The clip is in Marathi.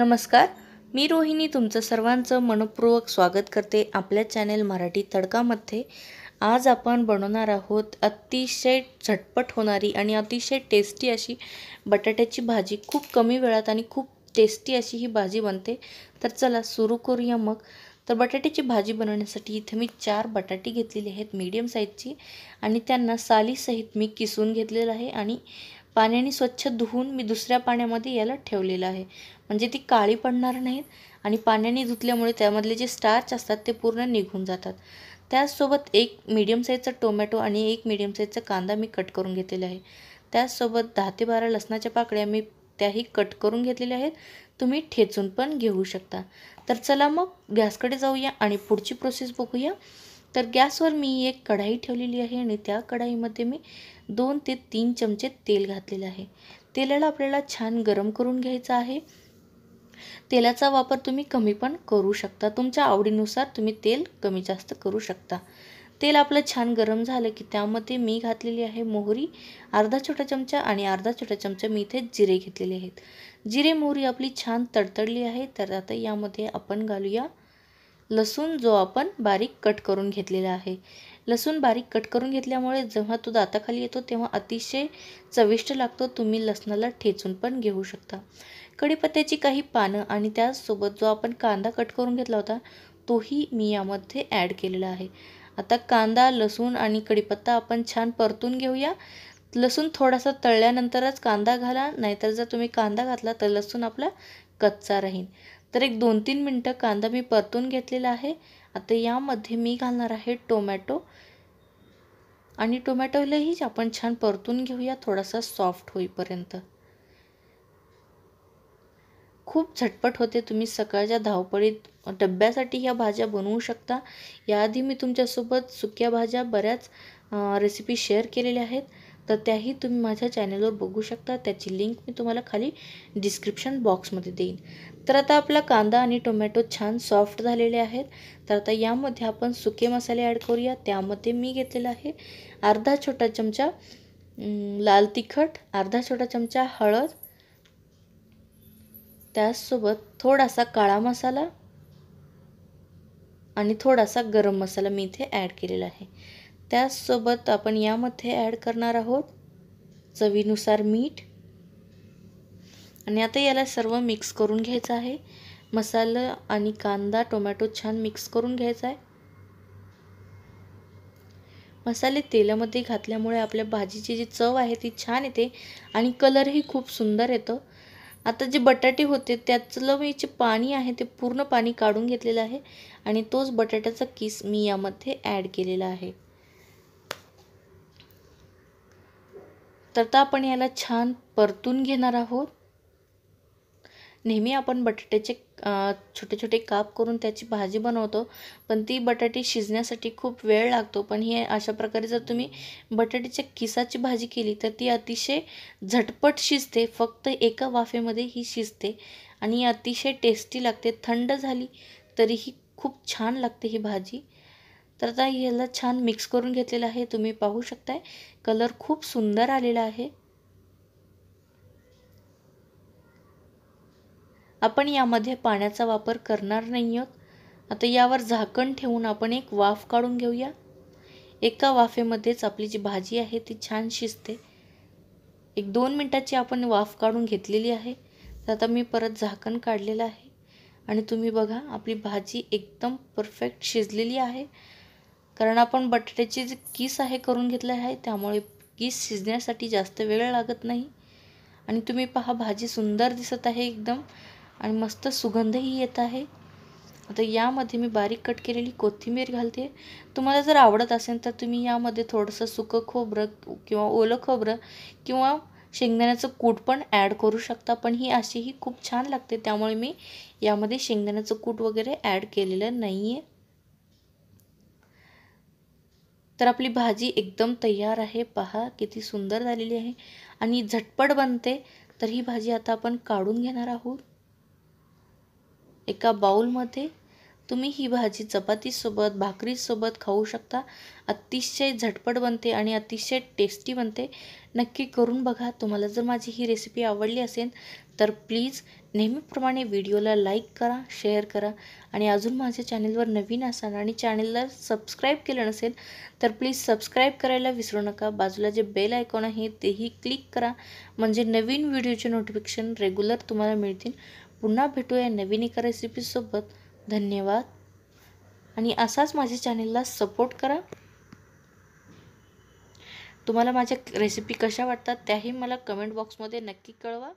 नमस्कार मी रोहिणी तुमचं सर्वांचं मनपूर्वक स्वागत करते आपल्या चॅनेल मराठी तडकामध्ये आज आपण बनवणार आहोत अतिशय झटपट होणारी आणि अतिशय टेस्टी अशी बटाट्याची भाजी खूप कमी वेळात आणि खूप टेस्टी अशी ही भाजी बनते तर चला सुरू करूया मग तर बटाट्याची भाजी बनवण्यासाठी इथे मी चार बटाटे घेतलेले आहेत मीडियम साईजची आणि त्यांना सालीसहित मी किसून घेतलेलं आहे आणि पाण्याने स्वच्छ धुवून मी दुसऱ्या पाण्यामध्ये याला ठेवलेलं आहे म्हणजे ती काळी पडणार नाहीत आणि पाण्याने धुतल्यामुळे त्यामधले जे स्टार्च असतात ते पूर्ण निघून जातात त्याचसोबत एक मिडियम साईजचा टोमॅटो आणि एक मीडियम साईजचा कांदा मी कट करून घेतलेला आहे त्याचसोबत दहा ते बारा लसणाच्या पाकळ्या मी त्याही कट करून घेतलेल्या आहेत तुम्ही ठेचून पण घेऊ शकता तर चला मग गॅसकडे जाऊया आणि पुढची प्रोसेस बघूया तर गॅसवर मी एक कढाई ठेवलेली आहे आणि त्या कढाईमध्ये मी दोन ते तीन चमचे तेल घातलेले आहे तेलाला आपल्याला छान गरम करून घ्यायचं आहे तेलाचा वापर तुम्ही कमी पण करू शकता तुमच्या आवडीनुसार तुम्ही तेल कमी जास्त करू शकता तेल आपलं छान गरम झालं की त्यामध्ये मी घातलेली आहे मोहरी अर्धा छोटा चमचा आणि अर्धा छोटा चमचा मी इथे जिरे घेतलेले आहेत जिरे मोहरी आपली छान तडतडली आहे तर आता यामध्ये आपण घालूया लसूण जो आपण बारीक कट करून घेतलेला आहे लसूण बारीक कट करून घेतल्यामुळे जेव्हा तो दाताखाली येतो तेव्हा अतिशय चविष्ट लागतो तुम्ही लसणाला ठेचून पण घेऊ शकता कढीपत्त्याची काही पानं आणि त्यासोबत जो आपण कांदा कट करून घेतला होता तोही मी यामध्ये ॲड केलेला आहे आता कांदा लसूण आणि कढीपत्ता आपण छान परतून घेऊया लसूण थोडासा तळल्यानंतरच कांदा घाला नाहीतर जर तुम्ही कांदा घातला तर लसूण आपला कच्चा राहील तर एक दोन तीन मिनटं कांदा मी परतून घेतलेला आहे आता यामध्ये मी घालणार आहे टोमॅटो आणि टोमॅटोलाही आपण छान परतून घेऊया थोडासा सॉफ्ट होईपर्यंत खूप झटपट होते तुम्ही सकाळच्या धावपळीत डब्यासाठी ह्या भाज्या बनवू शकता याआधी मी तुमच्यासोबत सुक्या भाज्या बऱ्याच रेसिपी शेअर केलेल्या आहेत तर त्याही तुम्ही माझ्या चॅनलवर बघू शकता त्याची लिंक मी तुम्हाला खाली डिस्क्रिप्शन बॉक्समध्ये देईन तर आता आपला कांदा आणि टोमॅटो छान सॉफ्ट झालेले आहेत तर आता यामध्ये आपण सुके मसाले ॲड करूया त्यामध्ये मी घेतलेला आहे अर्धा छोटा चमचा लाल तिखट अर्धा छोटा चमचा हळद त्याचसोबत थोडासा काळा मसाला आणि थोडासा गरम मसाला मी इथे ॲड केलेला आहे त्याचसोबत आपण यामध्ये ॲड करणार आहोत चवीनुसार मीठ आणि आता याला सर्व मिक्स करून घ्यायचं आहे मसाला आणि कांदा टोमॅटो छान मिक्स करून घ्यायचा आहे मसाले तेलामध्ये घातल्यामुळे आपल्या भाजीची जी चव आहे ती छान येते आणि कलरही खूप सुंदर येतो आता जे बटाटे होते त्यातलं मी जे पाणी आहे ते पूर्ण पाणी काढून घेतलेलं आहे आणि तोच बटाट्याचा किस मी यामध्ये ॲड केलेला आहे तर तर आपण याला छान परतून घेणार आहोत नेहमी आपण बटाट्याचे छोटे छोटे काप करून त्याची भाजी बनवतो पण ती बटाटे शिजण्यासाठी खूप वेळ लागतो पण ही अशा प्रकारे जर तुम्ही बटाट्याच्या किसाची भाजी केली तर ती अतिशय झटपट शिजते फक्त एका वाफेमध्ये ही शिजते आणि अतिशय टेस्टी लागते थंड झाली तरीही खूप छान लागते ही भाजी तर आता ह्याला छान मिक्स करून घेतलेलं आहे तुम्ही पाहू शकताय कलर खूप सुंदर आलेला आहे आपण यामध्ये पाण्याचा वापर करणार नाही आहोत आता यावर झाकण ठेवून आपण एक वाफ काढून घेऊया एका वाफेमध्येच आपली जी भाजी आहे ती छान शिजते एक दोन मिनटाची आपण वाफ काढून घेतलेली आहे तर आता मी परत झाकण काढलेलं आहे आणि तुम्ही बघा आपली भाजी एकदम परफेक्ट शिजलेली आहे कारण आपण बटाट्याची जी कीस आहे करून घेतले आहे त्यामुळे कीस शिजण्यासाठी जास्त वेळ लागत नाही आणि तुम्ही पहा भाजी सुंदर दिसत आहे एकदम आणि मस्त सुगंधही येत आहे आता यामध्ये मी बारीक कट केलेली कोथिंबीर घालते तुम्हाला जर आवडत असेल तर तुम्ही यामध्ये थोडंसं सुकं खोबरं किंवा ओलं खोबरं किंवा शेंगदाण्याचं कूट पण ॲड करू शकता पण ही अशीही खूप छान लागते त्यामुळे मी यामध्ये शेंगदाण्याचं कूट वगैरे ॲड केलेलं नाही आहे तर आपली भाजी एकदम तयार आहे पहा किती सुंदर झालेली आहे आणि झटपट बनते तर ही भाजी आता आपण काढून घेणार आहोत एका बाऊलमध्ये तुम्ही ही भाजी चपातीसोबत भाकरीसोबत खाऊ शकता अतिशय झटपट बनते आणि अतिशय टेस्टी बनते नक्की करून बघा तुम्हाला जर माझी ही रेसिपी आवडली असेल तर प्लीज नेहमीप्रमाणे व्हिडिओला लाईक करा शेअर करा आणि अजून माझ्या चॅनेलवर नवीन असाल आणि चॅनेलला सबस्क्राईब केलं नसेल तर प्लीज सबस्क्राईब करायला विसरू नका बाजूला जे बेल आयकॉन आहे तेही क्लिक करा म्हणजे नवीन व्हिडिओचे नोटिफिकेशन रेग्युलर तुम्हाला मिळतील पुन्हा भेटूया नवीन एका रेसिपीसोबत धन्यवाद आणि असाच माझ्या चॅनेलला सपोर्ट करा तुम्हाला माझ्या रेसिपी कशा वाटतात त्याही मला कमेंट बॉक्समध्ये नक्की कळवा